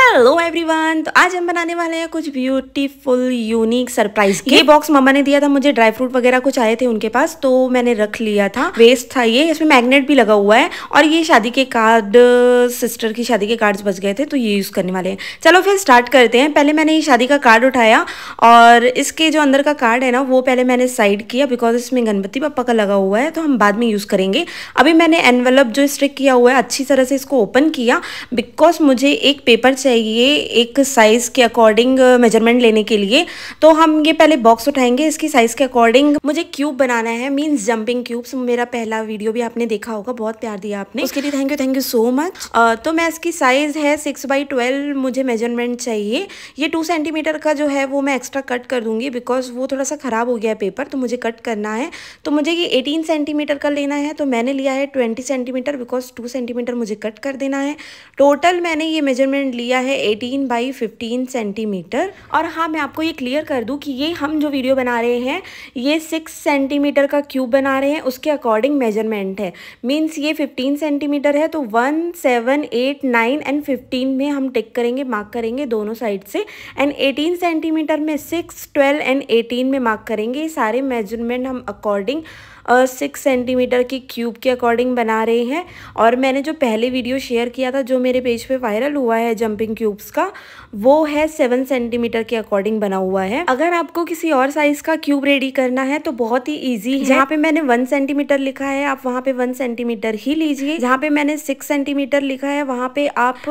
hello everyone तो आज हम बनाने वाले हैं कुछ ब्यूटीफुल यूनिक सरप्राइज ये बॉक्स मम्मा ने दिया था मुझे ड्राई फ्रूट वगैरह कुछ आए थे उनके पास तो मैंने रख लिया था वेस्ट था ये इसमें मैग्नेट भी लगा हुआ है और ये शादी के कार्ड सिस्टर की शादी के कार्ड्स बच गए थे तो ये यूज़ करने वाले हैं चलो फिर स्टार्ट करते हैं पहले मैंने ये शादी का कार्ड उठाया और इसके जो अंदर का कार्ड है ना वो पहले मैंने साइड किया बिकॉज इसमें गणपति पापा का लगा हुआ है तो हम बाद में यूज़ करेंगे अभी मैंने एनवेलप जो स्ट्रिक किया हुआ है अच्छी तरह से इसको ओपन किया बिकॉज मुझे एक पेपर चाहिए एक साइज़ के अकॉर्डिंग मेजरमेंट लेने के लिए तो हम ये पहले बॉक्स उठाएंगे इसकी साइज़ के अकॉर्डिंग मुझे क्यूब बनाना है मीन्स जंपिंग क्यूब्स मेरा पहला वीडियो भी आपने देखा होगा बहुत प्यार दिया आपने उसके लिए thank you thank you so much तो मैं इसकी साइज़ है सिक्स बाई ट्वेल्व मुझे मेजरमेंट चाहिए ये टू सेंटीमीटर का जो है वो मैं एक्स्ट्रा कट कर दूंगी बिकॉज वो थोड़ा सा ख़राब हो गया है पेपर तो मुझे कट करना है तो मुझे ये एटीन सेंटीमीटर का लेना है तो मैंने लिया है twenty centimetre because two centimetre मुझे कट कर देना है टोटल मैंने ये मेजरमेंट लिया है 18 बाई 15 सेंटीमीटर और हाँ मैं आपको ये क्लियर कर दूँ कि ये हम जो वीडियो बना रहे हैं ये 6 सेंटीमीटर का क्यूब बना रहे हैं उसके अकॉर्डिंग मेजरमेंट है मीन्स ये 15 सेंटीमीटर है तो 1, 7, 8, 9 एंड 15 में हम टिक करेंगे मार्क करेंगे दोनों साइड से एंड एटीन सेंटीमीटर में सिक्स ट्वेल्व एंड एटीन में मार्क करेंगे ये सारे मेजरमेंट हम अकॉर्डिंग सिक्स सेंटीमीटर की क्यूब के अकॉर्डिंग बना रहे हैं और मैंने जो पहले वीडियो शेयर किया था जो मेरे पेज पे वायरल हुआ है जंपिंग क्यूब्स का वो है सेवन सेंटीमीटर के अकॉर्डिंग बना हुआ है अगर आपको किसी और साइज का क्यूब रेडी करना है तो बहुत ही ईजी है जहाँ पे मैंने वन सेंटीमीटर लिखा है आप वहाँ पे वन सेंटीमीटर ही लीजिए जहाँ पे मैंने सिक्स सेंटीमीटर लिखा है वहाँ पे आप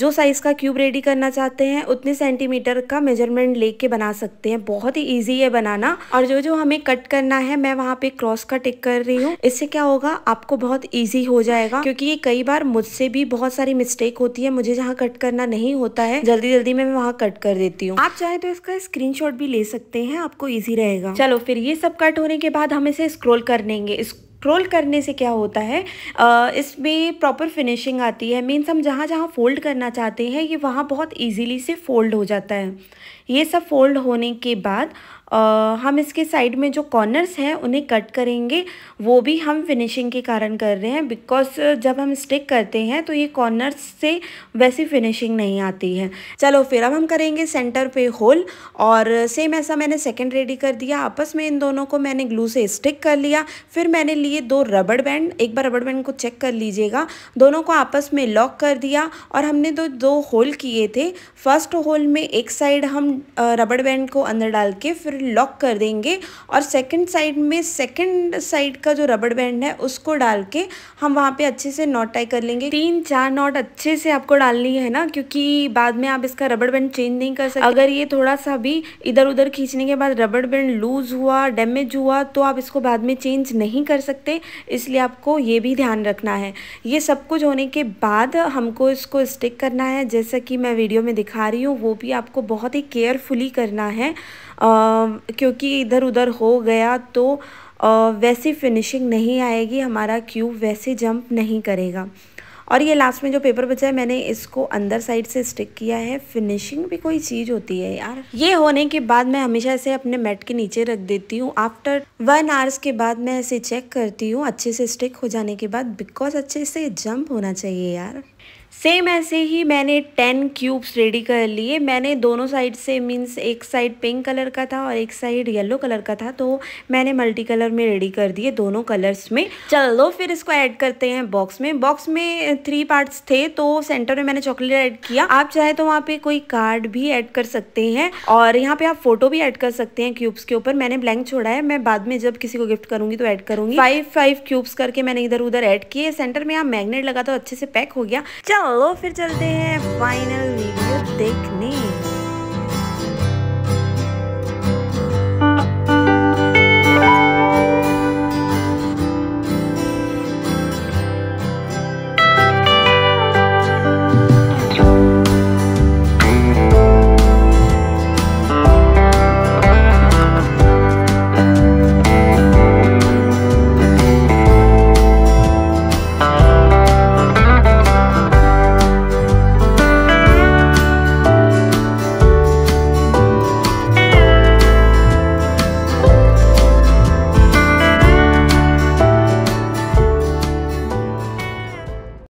जो साइज का क्यूब रेडी करना चाहते हैं उतने सेंटीमीटर का मेजरमेंट लेके बना सकते हैं बहुत ही ईजी है बनाना और जो जो हमें कट करना है मैं वहाँ पे क्रॉस का टिक कर रही हूँ इससे क्या होगा आपको बहुत इजी हो जाएगा क्योंकि ये कई बार मुझसे भी बहुत सारी मिस्टेक होती है मुझे जहाँ कट करना नहीं होता है जल्दी जल्दी में मैं वहाँ कट कर देती हूँ आप चाहे तो इसका स्क्रीन भी ले सकते हैं आपको ईजी रहेगा चलो फिर ये सब कट होने के बाद हम इसे स्क्रोल कर लेंगे स्क्रोल करने से क्या होता है इसमें प्रॉपर फिनिशिंग आती है मीन्स हम जहाँ जहाँ फोल्ड करना चाहते हैं ये वहाँ बहुत ईजीली से फोल्ड हो जाता है ये सब फोल्ड होने के बाद आ, हम इसके साइड में जो कॉर्नर्स हैं उन्हें कट करेंगे वो भी हम फिनिशिंग के कारण कर रहे हैं बिकॉज जब हम स्टिक करते हैं तो ये कॉर्नर्स से वैसी फिनिशिंग नहीं आती है चलो फिर अब हम करेंगे सेंटर पे होल और सेम ऐसा मैंने सेकंड रेडी कर दिया आपस में इन दोनों को मैंने ग्लू से स्टिक कर लिया फिर मैंने लिए दो रबड़ बैंड एक बार रबड़ बैंड को चेक कर लीजिएगा दोनों को आपस में लॉक कर दिया और हमने दो दो होल किए थे फर्स्ट होल में एक साइड हम रबड़ बैंड को अंदर डाल के फिर लॉक कर देंगे और सेकंड साइड में सेकंड साइड का जो रबड़ बैंड है उसको डाल के हम वहाँ पे अच्छे से नॉट टाई कर लेंगे तीन चार नॉट अच्छे से आपको डालनी है ना क्योंकि बाद में आप इसका रबड़ बैंड चेंज नहीं कर सकते अगर ये थोड़ा सा भी इधर उधर खींचने के बाद रबड़ बैंड लूज़ हुआ डैमेज हुआ तो आप इसको बाद में चेंज नहीं कर सकते इसलिए आपको ये भी ध्यान रखना है ये सब कुछ होने के बाद हमको इसको स्टिक करना है जैसा कि मैं वीडियो में दिखा रही हूँ वो भी आपको बहुत ही केयर केयरफुली करना है आ, क्योंकि इधर उधर हो गया तो आ, वैसे फिनिशिंग नहीं आएगी हमारा क्यूब वैसे जंप नहीं करेगा और ये लास्ट में जो पेपर बचा है मैंने इसको अंदर साइड से स्टिक किया है फिनिशिंग भी कोई चीज़ होती है यार ये होने के बाद मैं हमेशा इसे अपने मैट के नीचे रख देती हूँ आफ्टर वन आवर्स के बाद मैं इसे चेक करती हूँ अच्छे से स्टिक हो जाने के बाद बिकॉज अच्छे से जंप होना चाहिए यार सेम ऐसे ही मैंने टेन क्यूब्स रेडी कर लिए मैंने दोनों साइड से मीन्स एक साइड पिंक कलर का था और एक साइड येलो कलर का था तो मैंने मल्टी कलर में रेडी कर दिए दोनों कलर्स में चलो फिर इसको ऐड करते हैं बॉक्स में बॉक्स में थ्री पार्ट्स थे तो सेंटर में मैंने चॉकलेट ऐड किया आप चाहे तो वहाँ पे कोई कार्ड भी ऐड कर सकते हैं और यहाँ पे आप फोटो भी ऐड कर सकते हैं क्यूब्स के ऊपर मैंने ब्लैंक छोड़ा है मैं बाद में जब किसी को गिफ्ट करूंगी तो ऐड करूंगी फाइव फाइव क्यूब्स करके मैंने इधर उधर ऐड किए सेंटर में यहाँ मैगनेट लगा तो अच्छे से पैक हो गया चलो फिर चलते हैं फाइनल वीडियो देखने